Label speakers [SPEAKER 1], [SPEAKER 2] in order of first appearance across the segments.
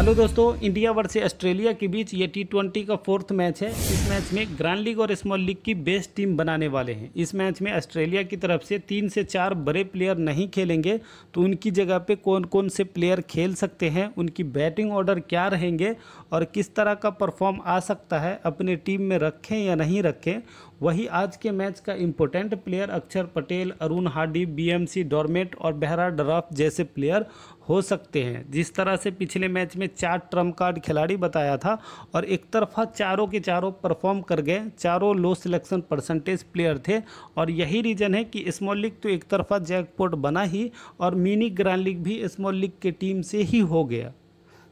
[SPEAKER 1] hello दोस्तों India versus Australia के बीच ये टी ट्वेंटी का फोर्थ मैच है इस मैच में ग्रैंड लीग और स्मॉल लीग की बेस्ट टीम बनाने वाले हैं इस मैच में ऑस्ट्रेलिया की तरफ से तीन से चार बड़े प्लेयर नहीं खेलेंगे तो उनकी जगह पे कौन कौन से प्लेयर खेल सकते हैं उनकी बैटिंग ऑर्डर क्या रहेंगे और किस तरह का परफॉर्म आ सकता है अपनी टीम में रखें या नहीं रखें वही आज के मैच का important player Akshar Patel Aaron Hardie बीएमसी डॉर्मेट और बहरा डराफ जैसे प्लेयर हो सकते हैं जिस तरह से पिछले मैच में चार ट्रम्प कार्ड खिलाड़ी बताया था और एक तरफा चारों के चारों परफॉर्म कर गए चारों लो सिलेक्शन परसेंटेज प्लेयर थे और यही रीज़न है कि स्मॉल लीग तो एक तरफा जैकपोर्ट बना ही और मिनी ग्रैंड लीग भी स्मॉल लीग के टीम से ही हो गया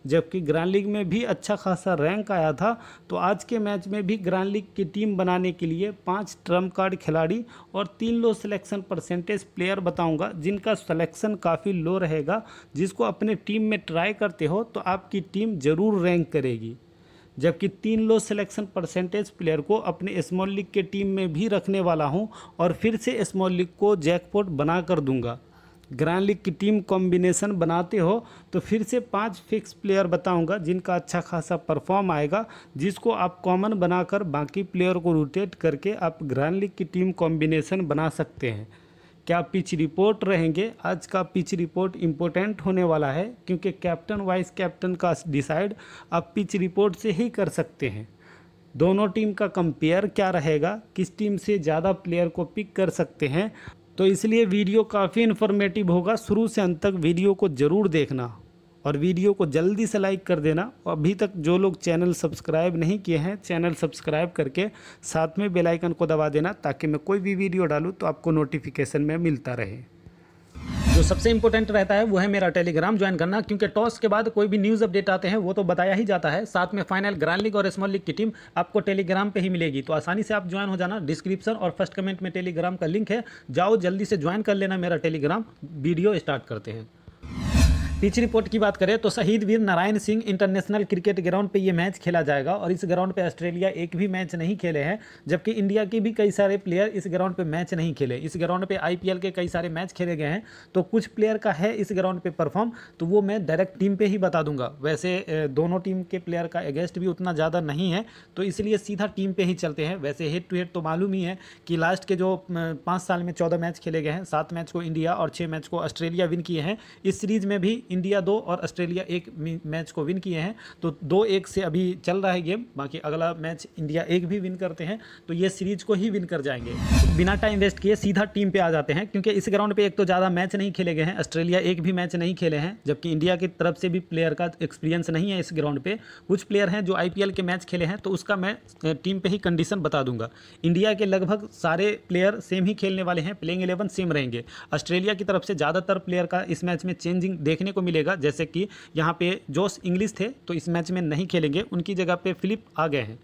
[SPEAKER 1] जबकि ग्रैंड लीग में भी अच्छा खासा रैंक आया था तो आज के मैच में भी ग्रैंड लीग की टीम बनाने के लिए पाँच ट्रम्प कार्ड खिलाड़ी और तीन लो सिलेक्शन परसेंटेज प्लेयर बताऊँगा जिनका सलेक्शन काफ़ी लो रहेगा जिसको अपने टीम में ट्राई करते हो तो आपकी टीम ज़रूर रैंक करेगी जबकि तीन लो सिलेक्शन परसेंटेज प्लेयर को अपने स्मॉल लीग के टीम में भी रखने वाला हूं और फिर से स्मॉल लीग को जैकपॉट बना कर दूंगा ग्रैंड लीग की टीम कॉम्बिनेशन बनाते हो तो फिर से पांच फिक्स प्लेयर बताऊंगा जिनका अच्छा खासा परफॉर्म आएगा जिसको आप कॉमन बनाकर बाकी प्लेयर को रोटेट करके आप ग्रैंड लीग की टीम कॉम्बिनेशन बना सकते हैं क्या पिच रिपोर्ट रहेंगे आज का पिच रिपोर्ट इम्पोर्टेंट होने वाला है क्योंकि कैप्टन वाइस कैप्टन का डिसाइड आप पिच रिपोर्ट से ही कर सकते हैं दोनों टीम का कंपेयर क्या रहेगा किस टीम से ज़्यादा प्लेयर को पिक कर सकते हैं तो इसलिए वीडियो काफ़ी इन्फॉर्मेटिव होगा शुरू से अंत तक वीडियो को ज़रूर देखना और वीडियो को जल्दी से लाइक कर देना और अभी तक जो लोग चैनल सब्सक्राइब नहीं किए हैं चैनल सब्सक्राइब करके साथ में बेल आइकन को दबा देना ताकि मैं कोई भी वीडियो डालूँ तो आपको नोटिफिकेशन में मिलता रहे जो सबसे इंपॉर्टेंट रहता है वो है मेरा टेलीग्राम ज्वाइन करना क्योंकि टॉस के बाद कोई भी न्यूज़ अपडेट आते हैं वो तो बताया ही जाता है साथ में फाइनल ग्रांड लीग और स्मॉल लीग की टीम आपको टेलीग्राम पे ही मिलेगी तो आसानी से आप ज्वाइन हो जाना डिस्क्रिप्शन और फर्स्ट कमेंट में टेलीग्राम का लिंक है जाओ जल्दी से ज्वाइन कर लेना मेरा टेलीग्राम वीडियो स्टार्ट करते हैं पिच रिपोर्ट की बात करें तो Shaheed Veer Narayan Singh international cricket ground पे ये मैच खेला जाएगा और इस ग्राउंड पे ऑस्ट्रेलिया एक भी मैच नहीं खेले हैं जबकि इंडिया के भी कई सारे प्लेयर इस ग्राउंड पे मैच नहीं खेले इस ग्राउंड पे आईपीएल के कई सारे मैच खेले गए हैं तो कुछ प्लेयर का है इस ग्राउंड पर परफॉर्म तो वो मैं डायरेक्ट टीम पर ही बता दूंगा वैसे दोनों टीम के प्लेयर का अगेंस्ट भी उतना ज़्यादा नहीं है तो इसलिए सीधा टीम पर ही चलते हैं वैसे हेड टू हेड तो मालूम ही है कि लास्ट के जो पाँच साल में चौदह मैच खेले गए हैं सात मैच को इंडिया और छः मैच को ऑस्ट्रेलिया विन किए हैं इस सीरीज में भी इंडिया दो और ऑस्ट्रेलिया एक मैच को विन किए हैं तो दो एक से अभी चल रहा है गेम बाकी अगला मैच इंडिया एक भी विन करते हैं तो ये सीरीज को ही विन कर जाएंगे बिना टाइम वेस्ट किए सीधा टीम पे आ जाते हैं क्योंकि इस ग्राउंड पे एक तो ज़्यादा मैच नहीं खेले गए हैं ऑस्ट्रेलिया एक भी मैच नहीं खेले हैं जबकि इंडिया की तरफ से भी प्लेयर का एक्सपीरियंस नहीं है इस ग्राउंड पे कुछ प्लेयर हैं जो आई के मैच खेले हैं तो उसका मैं टीम पर ही कंडीशन बता दूंगा इंडिया के लगभग सारे प्लेयर सेम ही खेलने वाले हैं प्लेइंग इलेवन सेम रहेंगे ऑस्ट्रेलिया की तरफ से ज़्यादातर प्लेयर का इस मैच में चेंजिंग देखने को को मिलेगा जैसे कि यहाँ पे जोश इंग्लिश थे तो इस मैच में नहीं खेलेंगे उनकी जगह पे फिलिप आ गए हैं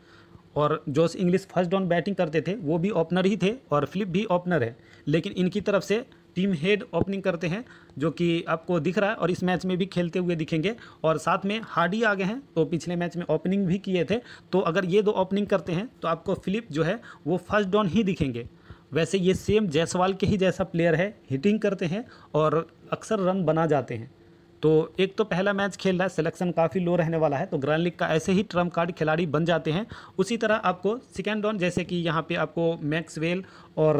[SPEAKER 1] और जोश इंग्लिश फर्स्ट डाउन बैटिंग करते थे वो भी ओपनर ही थे और फिलिप भी ओपनर है लेकिन इनकी तरफ से टीम हेड ओपनिंग करते हैं जो कि आपको दिख रहा है और इस मैच में भी खेलते हुए दिखेंगे और साथ में हार्डी आ गए हैं तो पिछले मैच में ओपनिंग भी किए थे तो अगर ये दो ओपनिंग करते हैं तो आपको फिलिप जो है वो फर्स्ट डाउन ही दिखेंगे वैसे ये सेम जयसवाल के ही जैसा प्लेयर है हिटिंग करते हैं और अक्सर रन बना जाते हैं तो एक तो पहला मैच खेल रहा है सिलेक्शन काफ़ी लो रहने वाला है तो ग्रैंड लीग का ऐसे ही ट्रम्प कार्ड खिलाड़ी बन जाते हैं उसी तरह आपको सेकेंड राउंड जैसे कि यहाँ पे आपको मैक्सवेल और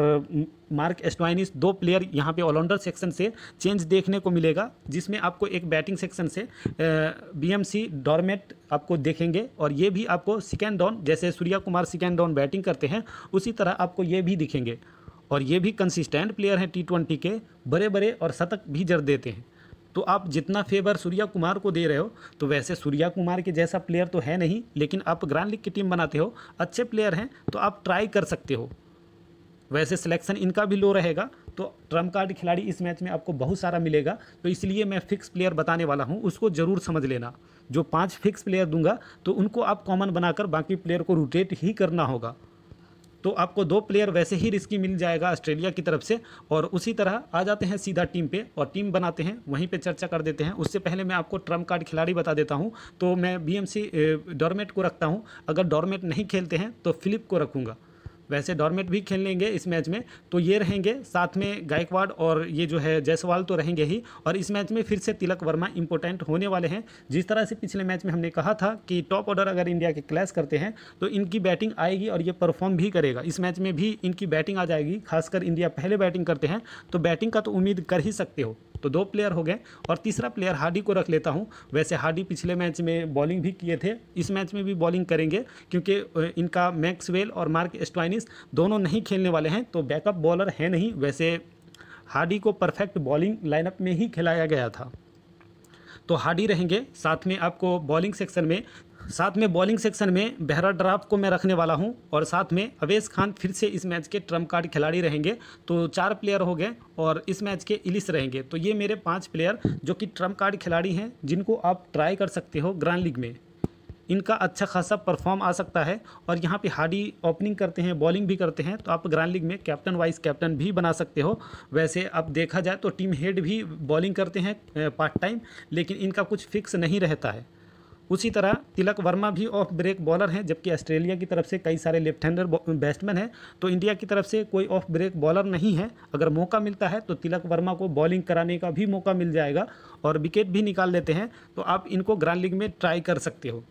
[SPEAKER 1] मार्क एस्टवाइनिस दो प्लेयर यहाँ पे ऑलराउंडर सेक्शन से चेंज देखने को मिलेगा जिसमें आपको एक बैटिंग सेक्शन से बीएमसी डॉर्मेट आपको देखेंगे और ये भी आपको सेकेंड डाउन जैसे Surya Kumar second down batting करते हैं उसी तरह आपको ये भी दिखेंगे और ये भी कंसिस्टेंट प्लेयर हैं टी ट्वेंटी के बड़े बड़े और शतक भी जर देते हैं तो आप जितना फेवर सूर्या कुमार को दे रहे हो तो वैसे सूर्या कुमार के जैसा प्लेयर तो है नहीं लेकिन आप ग्रांड लीग की टीम बनाते हो अच्छे प्लेयर हैं तो आप ट्राई कर सकते हो वैसे सिलेक्शन इनका भी लो रहेगा तो ट्रम्प कार्ड खिलाड़ी इस मैच में आपको बहुत सारा मिलेगा तो इसलिए मैं फिक्स प्लेयर बताने वाला हूँ उसको ज़रूर समझ लेना जो पांच फिक्स प्लेयर दूंगा तो उनको आप कॉमन बनाकर बाकी प्लेयर को रोटेट ही करना होगा तो आपको दो प्लेयर वैसे ही रिस्की मिल जाएगा ऑस्ट्रेलिया की तरफ से और उसी तरह आ जाते हैं सीधा टीम पे और टीम बनाते हैं वहीं पे चर्चा कर देते हैं उससे पहले मैं आपको ट्रम्प कार्ड खिलाड़ी बता देता हूँ तो मैं बीएमसी डॉर्मेट को रखता हूँ अगर डॉर्मेट नहीं खेलते हैं तो फिलिप को रखूँगा वैसे डॉर्मेट भी खेल लेंगे इस मैच में तो ये रहेंगे साथ में गायकवाड़ और ये जो है जायसवाल तो रहेंगे ही और इस मैच में फिर से तिलक वर्मा इंपॉर्टेंट होने वाले हैं जिस तरह से पिछले मैच में हमने कहा था कि टॉप ऑर्डर अगर इंडिया के क्लैश करते हैं तो इनकी बैटिंग आएगी और ये परफॉर्म भी करेगा इस मैच में भी इनकी बैटिंग आ जाएगी खासकर इंडिया पहले बैटिंग करते हैं तो बैटिंग का तो उम्मीद कर ही सकते हो तो दो प्लेयर हो गए और तीसरा प्लेयर हार्डी को रख लेता हूँ वैसे हार्डी पिछले मैच में बॉलिंग भी किए थे इस मैच में भी बॉलिंग करेंगे क्योंकि इनका मैक्सवेल और मार्क एस्टवाइनिस दोनों नहीं खेलने वाले हैं तो बैकअप बॉलर है नहीं वैसे हार्डी को परफेक्ट बॉलिंग लाइनअप में ही खिलाया गया था तो हार्डी रहेंगे साथ में आपको बॉलिंग सेक्शन में साथ में बॉलिंग सेक्शन में बेहरा ड्राफ्ट को मैं रखने वाला हूं और साथ में अवेश खान फिर से इस मैच के ट्रम्प कार्ड खिलाड़ी रहेंगे तो चार प्लेयर हो गए और इस मैच के इलिस रहेंगे तो ये मेरे पांच प्लेयर जो कि ट्रम्प कार्ड खिलाड़ी हैं जिनको आप ट्राई कर सकते हो ग्रांड लीग में इनका अच्छा खासा परफॉर्म आ सकता है और यहाँ पे हार्डी ओपनिंग करते हैं बॉलिंग भी करते हैं तो आप ग्रांड लीग में कैप्टन वाइस कैप्टन भी बना सकते हो वैसे अब देखा जाए तो टीम हेड भी बॉलिंग करते हैं पार्ट टाइम लेकिन इनका कुछ फिक्स नहीं रहता है उसी तरह तिलक वर्मा भी ऑफ ब्रेक बॉलर हैं जबकि ऑस्ट्रेलिया की तरफ से कई सारे लेफ्ट हैंडर बैट्समैन हैं तो इंडिया की तरफ से कोई ऑफ ब्रेक बॉलर नहीं है अगर मौका मिलता है तो तिलक वर्मा को बॉलिंग कराने का भी मौका मिल जाएगा और विकेट भी निकाल लेते हैं तो आप इनको ग्रांड लीग में ट्राई कर सकते हो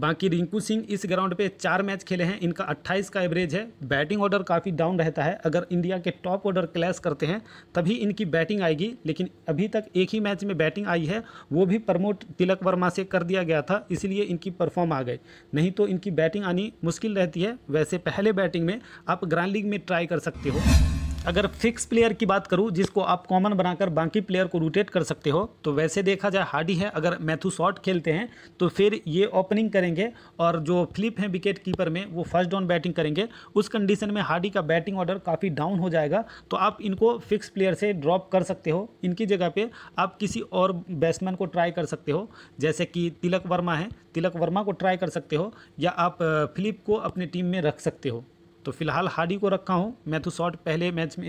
[SPEAKER 1] बाकी रिंकू सिंह इस ग्राउंड पे चार मैच खेले हैं इनका 28 का एवरेज है बैटिंग ऑर्डर काफ़ी डाउन रहता है अगर इंडिया के टॉप ऑर्डर क्लैश करते हैं तभी इनकी बैटिंग आएगी लेकिन अभी तक एक ही मैच में बैटिंग आई है वो भी प्रमोट तिलक वर्मा से कर दिया गया था इसलिए इनकी परफॉर्म आ गई नहीं तो इनकी बैटिंग आनी मुश्किल रहती है वैसे पहले बैटिंग में आप ग्रांड लीग में ट्राई कर सकते हो अगर फिक्स प्लेयर की बात करूँ जिसको आप कॉमन बनाकर बाकी प्लेयर को रोटेट कर सकते हो तो वैसे देखा जाए हार्डी है अगर मैथ्यू शॉट खेलते हैं तो फिर ये ओपनिंग करेंगे और जो फ्लिप है विकेट कीपर में वो फर्स्ट डाउन बैटिंग करेंगे उस कंडीशन में हार्डी का बैटिंग ऑर्डर काफ़ी डाउन हो जाएगा तो आप इनको फिक्स प्लेयर से ड्रॉप कर सकते हो इनकी जगह पर आप किसी और बैट्समैन को ट्राई कर सकते हो जैसे कि तिलक वर्मा है तिलक वर्मा को ट्राई कर सकते हो या आप फिलिप को अपने टीम में रख सकते हो तो फिलहाल हार्डी को रखा हूँ मैथ्यू तो शॉट पहले मैच में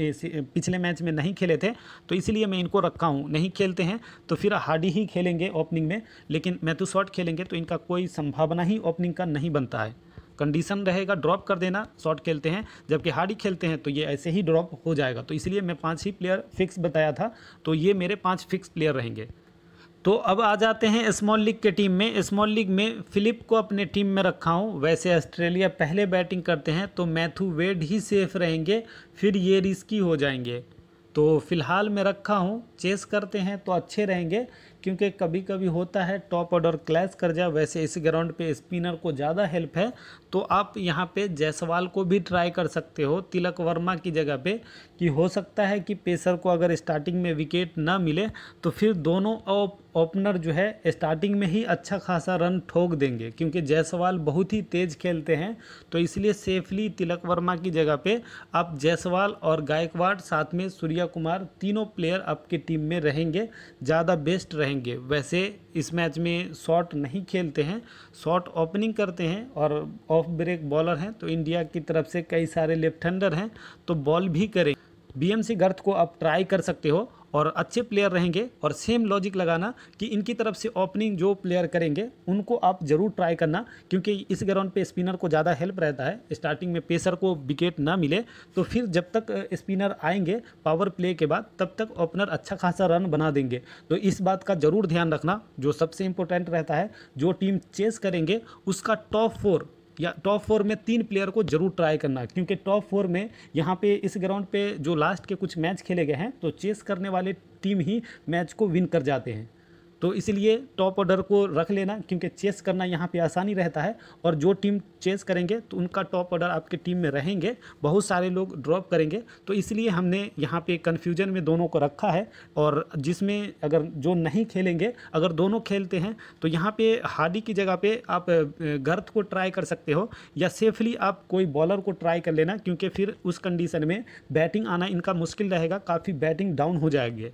[SPEAKER 1] पिछले मैच में नहीं खेले थे तो इसलिए मैं इनको रखा हूँ नहीं खेलते हैं तो फिर हार्डी ही खेलेंगे ओपनिंग में लेकिन मैथ्यू शॉट तो खेलेंगे तो इनका कोई संभावना ही ओपनिंग का नहीं बनता है कंडीशन रहेगा ड्रॉप कर देना शॉट खेलते हैं जबकि हार्डी खेलते हैं तो ये ऐसे ही ड्रॉप हो जाएगा तो इसलिए मैं पाँच ही प्लेयर फिक्स बताया था तो ये मेरे पाँच फिक्स प्लेयर रहेंगे तो अब आ जाते हैं स्मॉल लीग के टीम में स्मॉल लीग में फिलिप को अपने टीम में रखा हूँ वैसे ऑस्ट्रेलिया पहले बैटिंग करते हैं तो मैथ्यू वेड ही सेफ रहेंगे फिर ये रिस्की हो जाएंगे तो फिलहाल मैं रखा हूँ चेस करते हैं तो अच्छे रहेंगे क्योंकि कभी कभी होता है टॉप ऑर्डर क्लैश कर जाए वैसे इस ग्राउंड पे स्पिनर को ज़्यादा हेल्प है तो आप यहाँ पे जायसवाल को भी ट्राई कर सकते हो तिलक वर्मा की जगह पे कि हो सकता है कि पेसर को अगर स्टार्टिंग में विकेट ना मिले तो फिर दोनों ओपनर जो है स्टार्टिंग में ही अच्छा खासा रन ठोक देंगे क्योंकि जायसवाल बहुत ही तेज़ खेलते हैं तो इसलिए सेफली तिलक वर्मा की जगह पे आप जायसवाल और गायकवाड़ साथ में सूर्या कुमार तीनों प्लेयर आपकी टीम में रहेंगे ज़्यादा बेस्ट रहेंगे वैसे इस मैच में शॉट नहीं खेलते हैं शॉट ओपनिंग करते हैं और ऑफ ब्रेक बॉलर हैं तो इंडिया की तरफ से कई सारे लेफ्ट हैंडर हैं तो बॉल भी करें सी गर्थ को आप ट्राई कर सकते हो और अच्छे प्लेयर रहेंगे और सेम लॉजिक लगाना कि इनकी तरफ से ओपनिंग जो प्लेयर करेंगे उनको आप ज़रूर ट्राई करना क्योंकि इस ग्राउंड पे स्पिनर को ज़्यादा हेल्प रहता है स्टार्टिंग में पेसर को विकेट ना मिले तो फिर जब तक स्पिनर आएंगे पावर प्ले के बाद तब तक ओपनर अच्छा खासा रन बना देंगे तो इस बात का ज़रूर ध्यान रखना जो सबसे इम्पोर्टेंट रहता है जो टीम चेस करेंगे उसका टॉप फोर या टॉप फोर में तीन प्लेयर को जरूर ट्राई करना क्योंकि टॉप फोर में यहाँ पे इस ग्राउंड पे जो लास्ट के कुछ मैच खेले गए हैं तो चेस करने वाले टीम ही मैच को विन कर जाते हैं तो इसलिए टॉप ऑर्डर को रख लेना क्योंकि चेस करना यहाँ पे आसानी रहता है और जो टीम चेस करेंगे तो उनका टॉप ऑर्डर आपके टीम में रहेंगे बहुत सारे लोग ड्रॉप करेंगे तो इसलिए हमने यहाँ पे कन्फ्यूजन में दोनों को रखा है और जिसमें अगर जो नहीं खेलेंगे अगर दोनों खेलते हैं तो यहाँ पर हार्डी की जगह पर आप गर्थ को ट्राई कर सकते हो या सेफली आप कोई बॉलर को ट्राई कर लेना क्योंकि फिर उस कंडीशन में बैटिंग आना इनका मुश्किल रहेगा काफ़ी बैटिंग डाउन हो जाएगी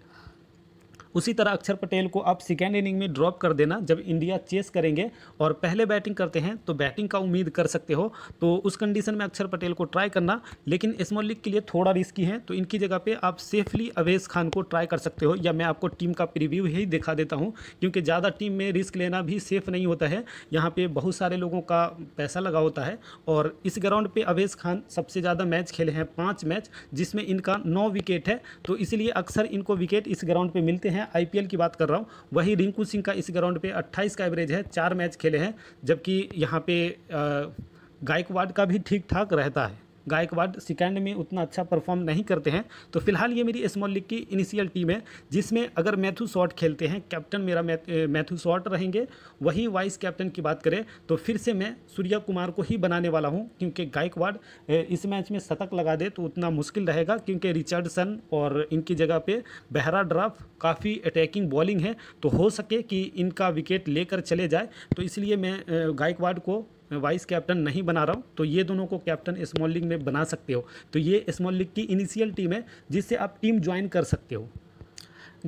[SPEAKER 1] उसी तरह अक्षर पटेल को आप सेकेंड इनिंग में ड्रॉप कर देना जब इंडिया चेस करेंगे और पहले बैटिंग करते हैं तो बैटिंग का उम्मीद कर सकते हो तो उस कंडीशन में अक्षर पटेल को ट्राई करना लेकिन स्मॉल लीग के लिए थोड़ा रिस्की है तो इनकी जगह पर आप सेफली अवेश खान को ट्राई कर सकते हो या मैं आपको टीम का प्रिव्यू ही दिखा देता हूँ क्योंकि ज़्यादा टीम में रिस्क लेना भी सेफ नहीं होता है यहाँ पर बहुत सारे लोगों का पैसा लगा होता है और इस ग्राउंड पर अवेश खान सबसे ज़्यादा मैच खेले हैं पाँच मैच जिसमें इनका नौ विकेट है तो इसलिए अक्सर इनको विकेट इस ग्राउंड पर मिलते हैं मैं आईपीएल की बात कर रहा हूँ वही रिंकू सिंह का इस ग्राउंड पे 28 का एवरेज है चार मैच खेले हैं जबकि यहाँ पे गायकवाड का भी ठीक ठाक रहता है गायकवाड सेकेंड में उतना अच्छा परफॉर्म नहीं करते हैं तो फिलहाल ये मेरी स्मॉल लीग की इनिशियल टीम है जिसमें अगर मैथ्यू शॉट खेलते हैं कैप्टन मेरा मैथ्यू शॉट रहेंगे वही वाइस कैप्टन की बात करें तो फिर से मैं सूर्या कुमार को ही बनाने वाला हूँ क्योंकि गायकवाड इस मैच में शतक लगा दे तो उतना मुश्किल रहेगा क्योंकि रिचर्डसन और इनकी जगह पर बहरा ड्राफ काफ़ी अटैकिंग बॉलिंग है तो हो सके कि इनका विकेट लेकर चले जाए तो इसलिए मैं गायकवाड को मैं वाइस कैप्टन नहीं बना रहा हूँ तो ये दोनों को कैप्टन स्मॉल लीग में बना सकते हो तो ये स्मॉल लीग की इनिशियल टीम है जिससे आप टीम ज्वाइन कर सकते हो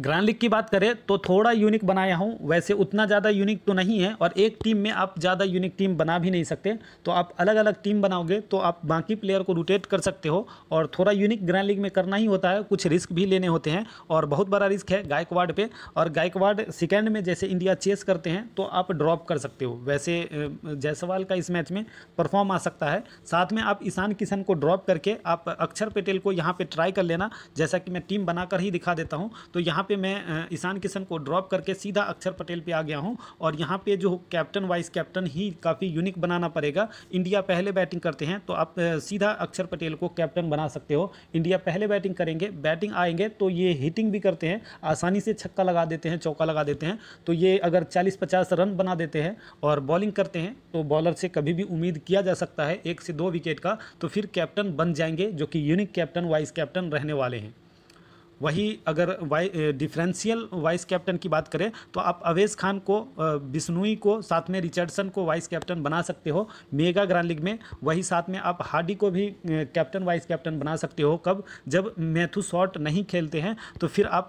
[SPEAKER 1] ग्रैंड लीग की बात करें तो थोड़ा यूनिक बनाया हूँ वैसे उतना ज़्यादा यूनिक तो नहीं है और एक टीम में आप ज़्यादा यूनिक टीम बना भी नहीं सकते तो आप अलग अलग टीम बनाओगे तो आप बाकी प्लेयर को रोटेट कर सकते हो और थोड़ा यूनिक ग्रैंड लीग में करना ही होता है कुछ रिस्क भी लेने होते हैं और बहुत बड़ा रिस्क है गायकवाड पर और गायकवाड सेकेंड में जैसे इंडिया चेस करते हैं तो आप ड्रॉप कर सकते हो वैसे जायसवाल का इस मैच में परफॉर्म आ सकता है साथ में आप ईशान किशन को ड्रॉप करके आप अक्षर पटेल को यहाँ पर ट्राई कर लेना जैसा कि मैं टीम बनाकर ही दिखा देता हूँ तो यहाँ पे मैं ईशान किशन को ड्रॉप करके सीधा अक्षर पटेल पे आ गया हूँ और यहाँ पे जो कैप्टन वाइस कैप्टन ही काफ़ी यूनिक बनाना पड़ेगा इंडिया पहले बैटिंग करते हैं तो आप सीधा अक्षर पटेल को कैप्टन बना सकते हो इंडिया पहले बैटिंग करेंगे बैटिंग आएंगे तो ये हिटिंग भी करते हैं आसानी से छक्का लगा देते हैं चौका लगा देते हैं तो ये अगर चालीस पचास रन बना देते हैं और बॉलिंग करते हैं तो बॉलर से कभी भी उम्मीद किया जा सकता है एक से दो विकेट का तो फिर कैप्टन बन जाएंगे जो कि यूनिक कैप्टन वाइस कैप्टन रहने वाले हैं वही अगर वाई डिफरेंशियल वाइस कैप्टन की बात करें तो आप अवेज खान को बिश्नोई को साथ में रिचर्डसन को वाइस कैप्टन बना सकते हो मेगा ग्रांड लीग में वही साथ में आप हार्डी को भी कैप्टन वाइस कैप्टन बना सकते हो कब जब मैथ्यू शॉट नहीं खेलते हैं तो फिर आप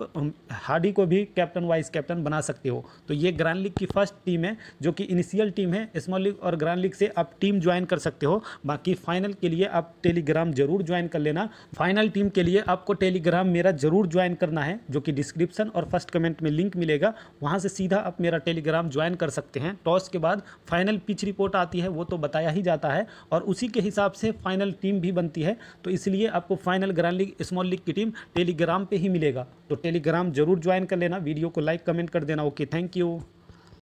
[SPEAKER 1] हार्डी को भी कैप्टन वाइस कैप्टन बना सकते हो तो ये ग्रांड लीग की फर्स्ट टीम है जो कि इनिशियल टीम है स्मॉल लीग और ग्रांड लीग से आप टीम ज्वाइन कर सकते हो बाकी फाइनल के लिए आप टेलीग्राम जरूर ज्वाइन कर लेना फाइनल टीम के लिए आपको टेलीग्राम मेरा जरूर ज़रूर ज्वाइन करना है जो कि डिस्क्रिप्शन और फर्स्ट कमेंट में लिंक मिलेगा वहाँ से सीधा आप मेरा टेलीग्राम ज्वाइन कर सकते हैं टॉस के बाद फाइनल पिच रिपोर्ट आती है वो तो बताया ही जाता है और उसी के हिसाब से फाइनल टीम भी बनती है तो इसलिए आपको final grand league small league की टीम टेलीग्राम पर ही मिलेगा तो टेलीग्राम जरूर ज्वाइन कर लेना वीडियो को लाइक कमेंट कर देना ओके थैंक यू